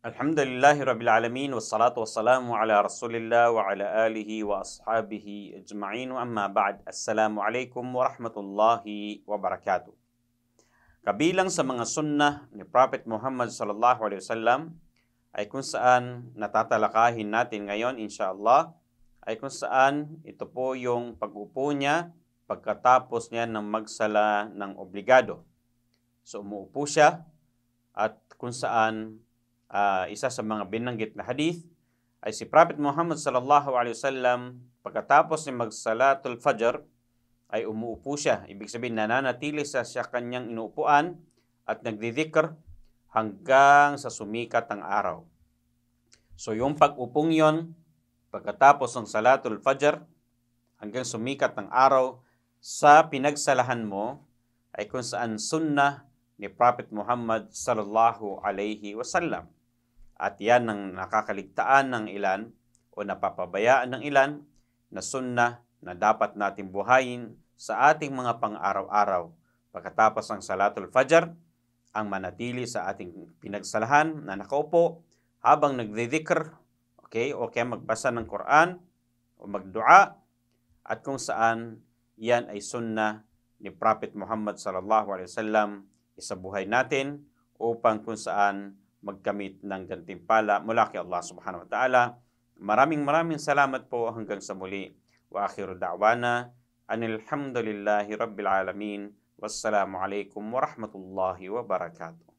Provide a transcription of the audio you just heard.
Elhamdülillahi Rabbil Alemin ve salatu ve selamu ala Rasulillah wa ala alihi wa ashabihi ajma'in ve amma ba'd. Assalamu aleykum wa rahmatullahi wa barakatuh. Kabilang sa mga sunnah ni Prophet Muhammad sallallahu alaihi wasallam ay kung saan natatalakahin natin ngayon inshallah ay kung saan ito po yung pag-upo niya pagkatapos niya ng magsala ng obligado. So umuupo siya at kung saan uh, isa sa mga binanggit na hadith ay si Prophet Muhammad sallallahu alaihi wasallam pagkatapos ni magsalatul fajr ay umuupo siya. Ibig sabihin nananatili sa siya kanyang inuupuan at nagdidikr hanggang sa sumikat ang araw. So yung pag-upong yon pagkatapos ng salatul fajr hanggang sumikat ng araw sa pinagsalahan mo ay kung saan sunnah ni Prophet Muhammad sallallahu alaihi wasallam. At yan ang nakakaligtaan ng ilan o napapabayaan ng ilan na sunna na dapat natin buhayin sa ating mga pang-araw-araw. Pagkatapos ng Salatul Fajr, ang manatili sa ating pinagsalahan na nakaupo habang nagdidikr, okay, o kaya magbasa ng Quran o magdua at kung saan yan ay sunna ni Prophet Muhammad sallallahu alaihi wasallam isa buhay natin upang kung saan magkamit ng gantimpala mula kay Allah subhanahu wa ta'ala. Maraming maraming salamat po hanggang sa muli. Wa akhiru da'wana anilhamdulillahi rabbil alamin. Wassalamu alaikum wa rahmatullahi wa barakatuh.